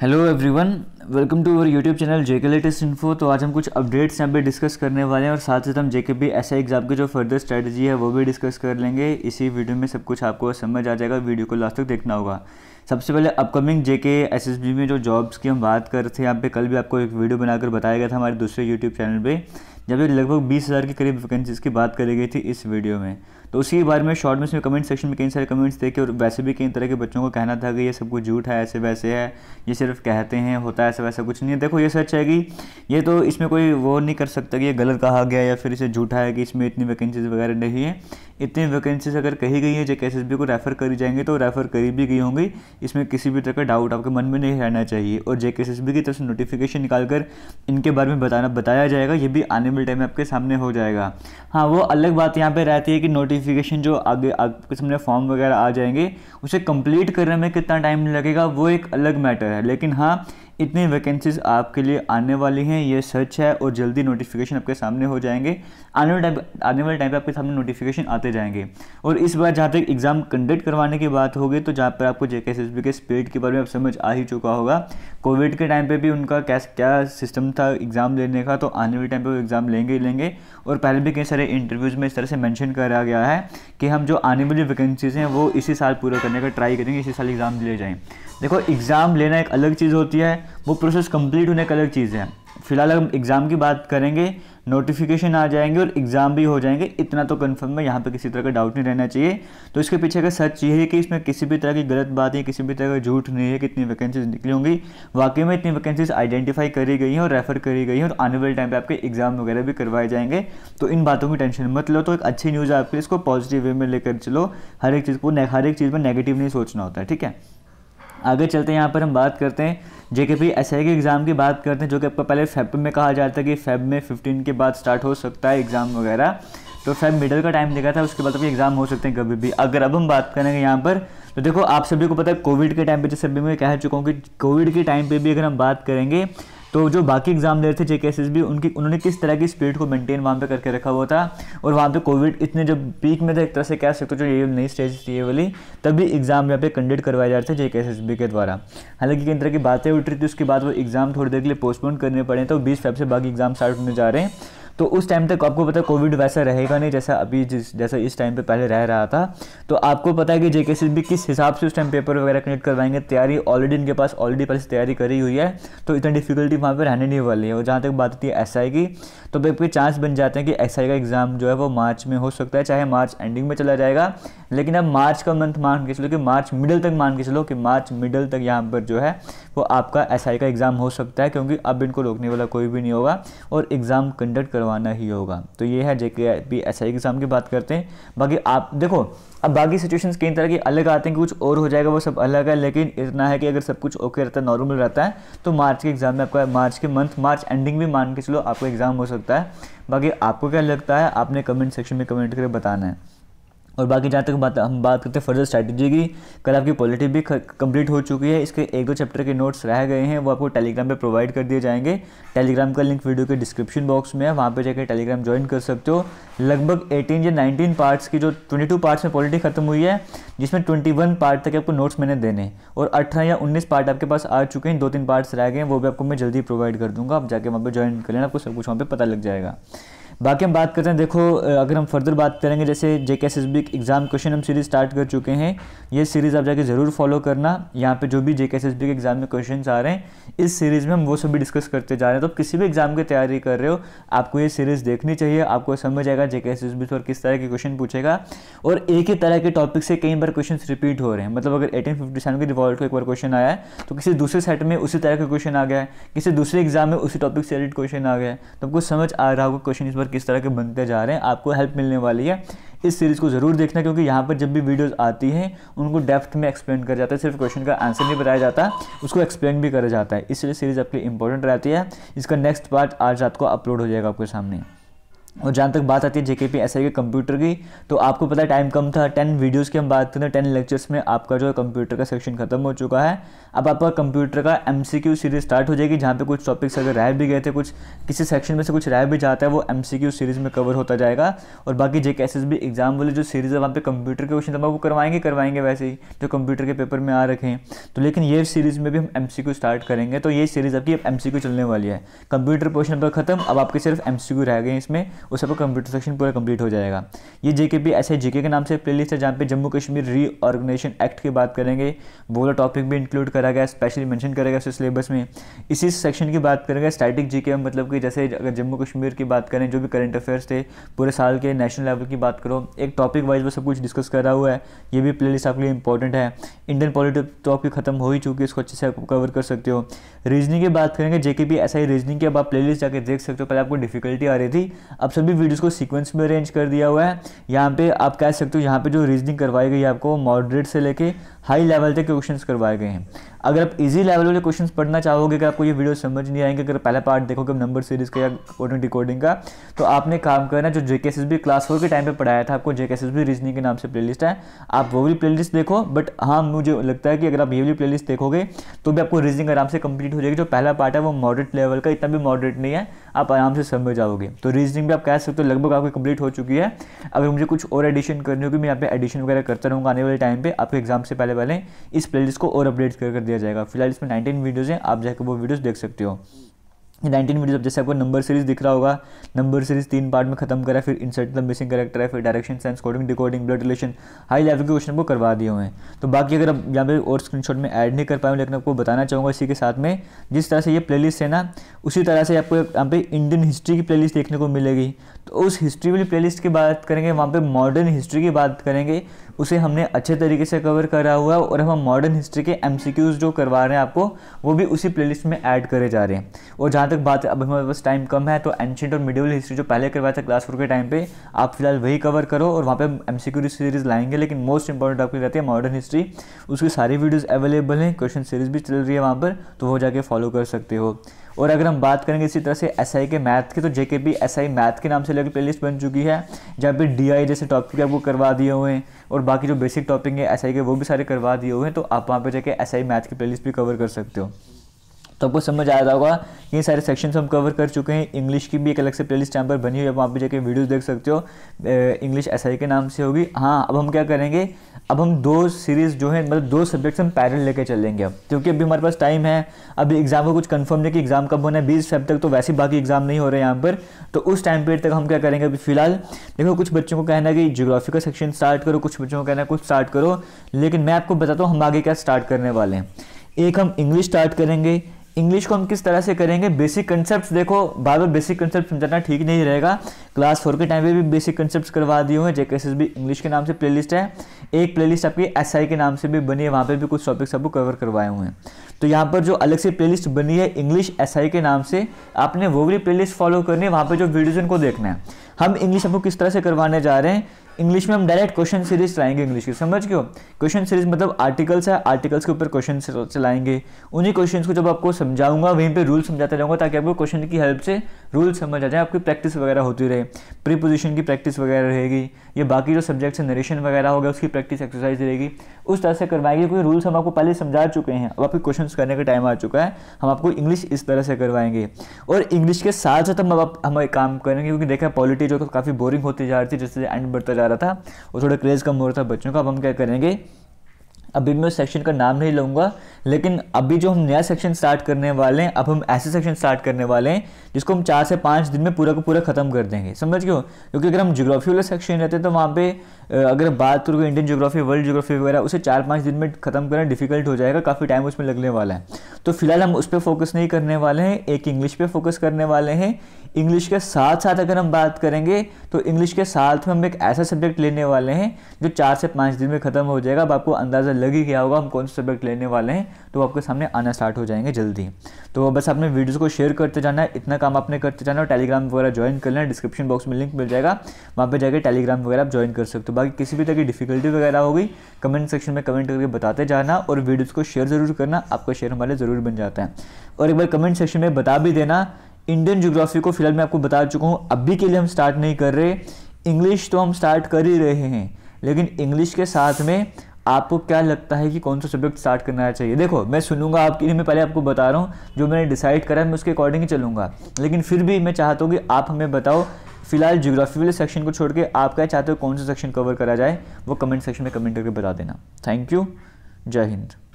hello everyone welcome to our YouTube channel JK latest info तो आज हम कुछ अपडेट्स यहाँ पे डिस्कस करने वाले हैं और साथ साथ हम जेके भी ऐसा एग्जाम की जो फर्दर स्ट्रैटेजी है वो भी डिस्कस कर लेंगे इसी वीडियो में सब कुछ आपको समझ आ जाएगा वीडियो को लास्ट तक देखना होगा सबसे पहले अपकमिंग जेके के में जो जॉब्स की हम बात कर रहे थे यहाँ पे कल भी आपको एक वीडियो बनाकर बताया गया था हमारे दूसरे यूट्यूब चैनल पर जब लगभग बीस हज़ार के करीब वैकेंसीज़ की बात करी गई थी इस वीडियो में तो उसी के बारे में शॉर्ट में कमेंट सेक्शन में कई सारे कमेंट्स देखे और वैसे भी कई तरह के बच्चों का कहना था कि ये सब कुछ झूठ है ऐसे वैसे है ये सिर्फ कहते हैं होता है ऐसा वैसा कुछ नहीं है देखो ये सच है कि ये तो इसमें कोई वो नहीं कर सकता कि ये गलत कहा गया या फिर इसे झूठा है कि इसमें इतनी वैकेंसीज वगैरह नहीं है इतनी वैकेंसीज अगर कही गई है जे एस को रेफ़र करी जाएंगे तो रेफ़र करी भी गई होंगी इसमें किसी भी तरह का डाउट आपके मन में नहीं रहना चाहिए और जे एस की तरफ से नोटिफिकेशन निकाल कर इनके बारे में बताना बताया जाएगा ये भी आने वाले टाइम में आपके सामने हो जाएगा हाँ वो अलग बात यहाँ पर रहती है कि नोटिस वेरिफिकेशन जो आगे आपके सामने फॉर्म वगैरह आ जाएंगे उसे कंप्लीट करने में कितना टाइम लगेगा वो एक अलग मैटर है लेकिन हाँ इतनी वैकेंसीज आपके लिए आने वाली हैं ये सच है और जल्दी नोटिफिकेशन आपके सामने हो जाएंगे आने वाले टाइम आने वाले टाइम पे आपके सामने नोटिफिकेशन आते जाएंगे और इस बार जहाँ तक एग्ज़ाम कंडक्ट करवाने की बात होगी तो जहाँ पर आपको जे के स्पीड के बारे में आप समझ आ ही चुका होगा कोविड के टाइम पर भी उनका कैस क्या सिस्टम था एग्ज़ाम लेने का तो आने वाले टाइम पर वो एग्ज़ाम लेंगे ही लेंगे और पहले भी कई सारे इंटरव्यूज़ में इस तरह से मैंशन करा गया है कि हम जो आने वाली वैकेंसीज़ हैं वो इसी साल पूरा करने का ट्राई करेंगे इसी साल एग्ज़ाम दिए जाएँ देखो एग्ज़ाम लेना एक अलग चीज़ होती है वो प्रोसेस कंप्लीट होने एक अलग चीज़ है फिलहाल हम एग्ज़ाम की बात करेंगे नोटिफिकेशन आ जाएंगे और एग्ज़ाम भी हो जाएंगे इतना तो कन्फर्म है यहाँ पे किसी तरह का डाउट नहीं रहना चाहिए तो इसके पीछे का सच ये है कि इसमें किसी भी तरह की गलत बात है किसी भी तरह का झूठ नहीं है कि इतनी वैकेंसीज निकली होंगी वाकई में इतनी वैकेंसीज आइडेंटिफाई करी गई हैं और रेफ़र करी गई हैं और आने वाले टाइम पर आपके एग्ज़ाम वगैरह भी करवाए जाएंगे तो इन बातों की टेंशन मत लो तो एक अच्छी न्यूज़ है आपके इसको पॉजिटिव वे में लेकर चलो हर एक चीज़ को हर एक चीज़ में नेगेटिव नहीं सोचना होता है ठीक है आगे चलते हैं यहाँ पर हम बात करते हैं जे के पी एस आई के एग्ज़ाम की बात करते हैं जो कि आपका पहले फेब में कहा जाता है कि फेब में फिफ्टीन के बाद स्टार्ट हो सकता है एग्ज़ाम वगैरह तो फेब मिडल का टाइम देखा था उसके बाद अभी तो एग्ज़ाम हो सकते हैं कभी भी अगर अब हम बात करेंगे यहाँ पर तो देखो आप सभी को पता है कोविड के टाइम पर जैसे मैं कह चुका हूँ कि कोविड के टाइम पर भी अगर हम बात करेंगे तो जो बाकी एग्ज़ाम दे रहे थे जे के उनकी उन्होंने किस तरह की स्पीड को मेंटेन वहाँ पे करके रखा हुआ था और वहाँ पे कोविड इतने जब पीक में था एक तरह से कह सकते हो जो ये नई स्टेज थी ये वाली तब भी एग्ज़ाम यहाँ पे कंडक्ट करवाए जा रहे थे जे के द्वारा हालांकि किन तरह की बातें उठ रही थी उसके बाद वो एग्ज़ाम थोड़ी देर के लिए पोस्टपोन करने पड़े तो बीस फेब से बाकी एग्ज़ाम स्टार्ट होने जा रहे हैं तो उस टाइम तक आपको पता है कोविड वैसा रहेगा नहीं जैसा अभी जिस जैसा इस टाइम पे पहले रह रहा था तो आपको पता है कि जे भी किस हिसाब से उस टाइम पेपर वगैरह कनेक्ट करवाएंगे तैयारी ऑलरेडी इनके पास ऑलरेडी पहले तैयारी करी हुई है तो इतना डिफिकल्टी वहाँ पर रहने नहीं वाली है और जहाँ तक बात होती है एस की तो बिल्कुल चांस बन जाते हैं कि एस का एग्ज़ाम जो है वो मार्च में हो सकता है चाहे मार्च एंडिंग में चला जाएगा लेकिन अब मार्च का मंथ मान के चलो कि मार्च मिडल तक मान के चलो कि मार्च मिडल तक यहाँ पर जो है वो आपका एस का एग्ज़ाम हो सकता है क्योंकि अब इनको रोकने वाला कोई भी नहीं होगा और एग्ज़ाम कंडक्ट करवा करवाना ही होगा तो ये है JK P S I exam की बात करते हैं बाकी आप देखो अब बाकी सिचुएशंस कई तरह की अलग आते हैं कुछ और हो जाएगा वो सब अलग है लेकिन इतना है कि अगर सब कुछ ओके रहता है नॉर्मल रहता है तो मार्च के एग्ज़ाम में आपका मार्च के मंथ मार्च एंडिंग भी मान के चलो आपका एग्ज़ाम हो सकता है बाकी आपको क्या लगता है आपने कमेंट सेक्शन में कमेंट करके बताना है और बाकी जहाँ तक बात हम बात करते हैं फर्दर स्ट्रैटेजी की कल आपकी पॉलिटी भी कंप्लीट हो चुकी है इसके एक दो चैप्टर के नोट्स रह गए हैं वो आपको टेलीग्राम पे प्रोवाइड कर दिए जाएंगे टेलीग्राम का लिंक वीडियो के डिस्क्रिप्शन बॉक्स में है वहाँ पर जाकर टेलीग्राम ज्वाइन कर सकते हो लगभग एटीन या नाइनटीन पार्ट्स की जो ट्वेंटी पार्ट्स में पॉलिटी खत्म हुई है जिसमें ट्वेंटी पार्ट तक आपको नोट्स मैंने देने और अठारह या उन्नीस पार्ट आपके पास आ चुके हैं दो तीन पार्ट्स रह गए हैं वो भी आपको मैं जल्दी प्रोवाइड कर दूँगा आप जाके वहाँ पर ज्वाइन कर लेना आपको सब कुछ वहाँ पर पता लग जाएगा बाकी हम बात करते हैं देखो अगर हम फर्दर बात करेंगे जैसे J K S S B exam question हम सीरीज़ स्टार्ट कर चुके हैं ये सीरीज़ आप जाके ज़रूर फॉलो करना यहाँ पे जो भी J K S S B के एग्ज़ाम में क्वेश्चन आ रहे हैं इस सीरीज़ में हम वो सभी डिस्कस करते जा रहे हैं तो आप किसी भी एग्ज़ाम की तैयारी कर रहे हो आपको ये सीरीज़ देखनी चाहिए आपको समझ आएगा जे के एस एस बी और किस तरह के क्वेश्चन पूछेगा और एक ही तरह के टॉपिक से कई बार क्वेश्चन रिपीट हो रहे हैं मतलब अगर एटीन फिफ्टी सेवन के रिवॉल्ट को एक बार क्वेश्चन आया है तो किसी दूसरे सेट में उसी तरह का क्वेश्चन आ गया है किसी दूसरे एग्जाम में उसी टॉपिक से रिलेटेड क्वेश्चन आ गया है तो आपको समझ आ रहा होगा क्वेश्चन इस बार किस तरह के बनते जा रहे हैं आपको हेल्प मिलने वाली है इस सीरीज़ को ज़रूर देखना क्योंकि यहाँ पर जब भी वीडियोस आती हैं उनको डेप्थ में एक्सप्लेन कर जाता है सिर्फ क्वेश्चन का आंसर नहीं बताया जाता उसको एक्सप्लेन भी करा जाता है इसलिए सीरीज़ आपके लिए इंपॉर्टेंट रहती है इसका नेक्स्ट पार्ट आज रात को अपलोड हो जाएगा आपके सामने और जहाँ तक बात आती है जेके पी एस आई के कंप्यूटर की तो आपको पता है टाइम कम था टेन वीडियोस की हम बात करें टेन लेक्चर्स में आपका जो है कंप्यूटर का सेक्शन खत्म हो चुका है अब आपका कंप्यूटर का M C Q series start हो जाएगी जहाँ पे कुछ टॉपिक्स अगर रह भी गए थे कुछ किसी सेक्शन में से कुछ रह भी जाता है वो एम सी क्यू सीरीज़ में कवर होता जाएगा और बाकी JK S S B exam वाली जो सीरीज़ है वहाँ पर कंप्यूटर के क्वेश्चन वो तो करवाएंगे करवाएंगे वैसे ही जो कंप्यूटर के पेपर में आ रखें तो लेकिन ये सीरीज़ में भी हम एम सी क्यू स्टार्ट करेंगे तो ये सीरीज़ आपकी एम सी क्यू चलने वाली है कंप्यूटर पोर्शन पर खत्म अब आपके सिर्फ एम सी क्यू रह गए इसमें उससे आपका कंप्यूटर सेक्शन पूरा कंप्लीट हो जाएगा ये जेके पी ऐसे जेके के नाम से प्लेलिस्ट है जहाँ पे जम्मू कश्मीर रीऑर्गेनाइजेशन एक्ट की बात करेंगे वो वाला टॉपिक भी इंक्लूड करा गया स्पेशली मैंशन करेगा उस सिलेबस में इसी सेक्शन की बात करेंगे स्टैटिक जी मतलब कि जैसे अगर जम्मू कश्मीर की बात करें जो भी करंट अफेयर्स थे पूरे साल के नेशनल लेवल की बात करो एक टॉपिक वाइज वो सब कुछ डिस्कस करा हुआ है ये भी प्ले आपके लिए इंपॉर्टेंट है इंडियन पॉलिटिक्स तो आपकी खत्म हो ही चुकी है इसको अच्छे से आप कवर कर सकते हो रीजनिंग की बात करेंगे जेके पी ऐसा ही रीजनिंग की अब आप प्ले जाकर देख सकते हो पहले आपको डिफिकल्टी आ रही थी अब सभी वीडियोस को सीक्वेंस में अरेंज कर दिया हुआ है यहाँ पे आप कह सकते हो यहाँ पे जो रीजनिंग करवाई गई है आपको मॉडरेट से लेके हाई लेवल तक क्वेश्चंस करवाए गए हैं अगर आप इजी लेवल वाले क्वेश्चंस पढ़ना चाहोगे अगर आपको ये वीडियो समझ नहीं आएंगे अगर पहला पार्ट देखोगे नंबर सीरीज का या कोडिंग डिकोडिंग का तो आपने काम करना जो जेके भी क्लास फोर के टाइम पर पढ़ाया था आपको जेके भी रीजनिंग के नाम से प्ले है आप वो भी प्ले देखो बट हाँ मुझे लगता है कि अगर आप ये भी प्ले देखोगे तो भी आपको रीजनिंग आराम से कंप्लीट हो जाएगी जो पहला पार्ट है वो मॉडरेट लेवल का इतना भी मॉडरेट नहीं है आप आराम से समझ जाओगे तो रीजनिंग भी आप कह सकते हो लगभग आपकी कंप्लीट हो चुकी है अगर मुझे कुछ और एडिशन करनी होगी मैं यहाँ पे एडिशन वगैरह करता रहूँगा आने वाले टाइम पे आपके एग्जाम से पहले पहले इस प्लेलिस्ट को और अपडेट कर, दिया जाएगा फिलहाल इसमें नाइनटीन वीडियोज़ हैं आप जाकर वो वीडियोज़ देख सकते हो नाइनटीन वीडियोज जैसे आपको नंबर सीरीज दिख रहा होगा नंबर सीरीज तीन पार्ट में खत्म करा फिर इंसर्ट द मिसिंग करेक्टर है फिर direction sense coding decoding blood relation high level के क्वेश्चन को करवा दिए हुए हैं तो बाकी अगर आप यहाँ पे और स्क्रीनशॉट में ऐड नहीं कर पाए लेकिन आपको बताना चाहूँगा इसी के साथ में जिस तरह से ये प्ले है ना उसी तरह से आपको यहाँ पे इंडियन हिस्ट्री की प्ले देखने को मिलेगी तो उस हिस्ट्री वाली प्ले की बात करेंगे वहाँ पर मॉडर्न हिस्ट्री की बात करेंगे उसे हमने अच्छे तरीके से कवर करा हुआ है और हम मॉडर्न हिस्ट्री के एम जो करवा रहे हैं आपको वो भी उसी प्ले में ऐड करे जा रहे हैं और जहाँ तक बात अब हमारे पास टाइम कम है तो एंशेंट और मिडिवल हिस्ट्री जो पहले करवाया था क्लास फोर के टाइम पर आप फिलहाल वही कवर करो और वहाँ पर एम सीरीज़ लाएंगे लेकिन मोस्ट इंपॉर्टेंट आपकी रहती है मॉडर्न हिस्ट्री उसकी सारी वीडियोज़ अवेलेबल हैं क्वेश्चन सीरीज़ भी चल रही है वहाँ पर तो वो जाके फॉलो कर सकते हो और अगर हम बात करेंगे इसी तरह से एस के मैथ की तो जेके बी एस मैथ के नाम से लगे प्लेलिस्ट बन चुकी है जहाँ पे डी जैसे टॉपिक आपको करवा दिए हुए हैं और बाकी जो बेसिक टॉपिक है एस के वो भी सारे करवा दिए हुए हैं तो आप वहाँ पर जाके एस मैथ की प्ले भी कवर कर सकते हो तो आपको समझ आया होगा ये सारे सेक्शंस हम कवर कर चुके हैं इंग्लिश की भी एक अलग से प्लेलिस्ट यहाँ पर बनी हुई है वहाँ पर जाके वीडियोस देख सकते हो इंग्लिश एस के नाम से होगी हाँ अब हम क्या करेंगे अब हम दो सीरीज़ जो है मतलब दो सब्जेक्ट्स हम पैरल लेके चलेंगे अब क्योंकि अभी हमारे पास टाइम है अभी एग्ज़ाम को कुछ कंफर्म नहीं कि एग्ज़ाम कब होना है बीस फेब तक तो वैसे बाकी एग्ज़ाम नहीं हो रहे यहाँ पर तो उस टाइम पीरियड तक हम क्या करेंगे अभी फिलहाल देखो कुछ बच्चों को कहना है कि जोग्राफी का सेक्शन स्टार्ट करो कुछ बच्चों को कहना है कुछ स्टार्ट करो लेकिन मैं आपको बताता हूँ हम आगे क्या स्टार्ट करने वाले हैं एक हम इंग्लिश स्टार्ट करेंगे इंग्लिश को हम किस तरह से करेंगे बेसिक कंसेप्ट देखो बार बार बेसिक कंसेप्ट समझाना ठीक नहीं रहेगा क्लास फोर के टाइम पे भी बेसिक कंसेप्ट करवा दिए हुए जेकेसेस भी इंग्लिश के नाम से प्लेलिस्ट है एक प्लेलिस्ट आपकी एस के नाम से भी बनी है वहाँ पर भी कुछ टॉपिक्स आपको कवर करवाए हुए हैं तो यहाँ पर जो अलग से प्लेलिस्ट बनी है इंग्लिश एस के नाम से आपने वो भी प्लेलिस्ट फॉलो करनी है वहाँ पर जो वीडियोज उनको देखना है हम इंग्लिश आपको किस तरह से करवाने जा रहे हैं इंग्लिश में हम डायरेक्ट क्वेश्चन सीरीज चलाएंगे इंग्लिश की समझ क्यों क्वेश्चन सीरीज मतलब आर्टिकल्स है आर्टिकल्स के ऊपर क्वेश्चन चलाएंगे उन्हीं क्वेश्चन को जब आपको समझाऊंगा वहीं पर रूल समझाते रहूंगा ताकि आपको क्वेश्चन की हेल्प से रूल समझ आ जाए आपकी प्रैक्टिस वगैरह होती रहे प्रीपोजिशन की प्रैक्टिस वगैरह रहेगी या बाकी जो सब्जेक्ट्स है नरेशन वगैरह हो गया उसकी प्रैक्टिस एक्सरसाइज रहेगी उस तरह से करवाएंगे क्योंकि रूल्स हम आपको पहले समझा चुके हैं अब आपके क्वेश्चन करने का टाइम आ चुका है हम आपको इंग्लिश इस तरह से करवाएंगे और इंग्लिश के साथ साथ हम अब हम काम करेंगे क्योंकि देखा पॉलिटी जो काफ़ी बोरिंग होती जा रही थी जैसे एंड बढ़ता जा रहा था वो थोड़ा क्रेज़ कम हो रहा था बच्चों का अब हम क्या करेंगे अभी मैं उस सेक्शन का नाम नहीं लूँगा लेकिन अभी जो हम नया सेक्शन स्टार्ट करने वाले हैं अब हम ऐसे सेक्शन स्टार्ट करने वाले हैं जिसको हम चार से पाँच दिन में पूरा को पूरा ख़त्म कर देंगे समझ क्यों क्योंकि अगर हम जोग्राफी वाला सेक्शन रहते हैं तो वहाँ पे अगर बात करूँ इंडियन जोग्राफी वर्ल्ड जोग्राफी वगैरह उसे चार पाँच दिन में ख़त्म करना डिफिकल्ट हो जाएगा काफ़ी टाइम उसमें लगने वाला है तो फिलहाल हम उस पर फोकस नहीं करने वाले हैं एक इंग्लिश पर फोकस करने वाले हैं इंग्लिश के साथ साथ अगर हम बात करेंगे तो इंग्लिश के साथ में हम एक ऐसा सब्जेक्ट लेने वाले हैं जो चार से पाँच दिन में ख़त्म हो जाएगा अब आपको अंदाज़ा लग ही गया होगा हम कौन से सब्जेक्ट लेने वाले हैं तो आपके सामने आना स्टार्ट हो जाएंगे जल्दी तो बस आपने वीडियोज़ को शेयर करते जाना है इतना काम आपने करते जाना और टेलीग्राम वगैरह ज्वाइन कर लेना डिस्क्रिप्शन बॉक्स में लिंक मिल जाएगा वहाँ पर जाकर टेलीग्राम वगैरह आप ज्वाइन कर सकते हो बाकी किसी भी तरह की डिफिकल्टी वगैरह होगी कमेंट सेक्शन में कमेंट करके बताते जाना और वीडियोज़ को शेयर ज़रूर करना आपका शेयर हमारे ज़रूर बन जाता है और एक बार कमेंट सेक्शन में बता भी देना इंडियन जोग्राफी को फिलहाल मैं आपको बता चुका हूँ अभी के लिए हम स्टार्ट नहीं कर रहे इंग्लिश तो हम स्टार्ट कर ही रहे हैं लेकिन इंग्लिश के साथ में आपको क्या लगता है कि कौन सा सब्जेक्ट स्टार्ट करना चाहिए देखो मैं सुनूंगा आपके लिए मैं पहले आपको बता रहा हूँ जो मैंने डिसाइड करा है मैं उसके अकॉर्डिंग ही चलूँगा लेकिन फिर भी मैं चाहता हूँ कि आप हमें बताओ फिलहाल जियोग्राफी वाले सेक्शन को छोड़ के आप क्या चाहते हो कौन सा सेक्शन कवर करा जाए वो कमेंट सेक्शन में कमेंट करके बता देना थैंक यू जय हिंद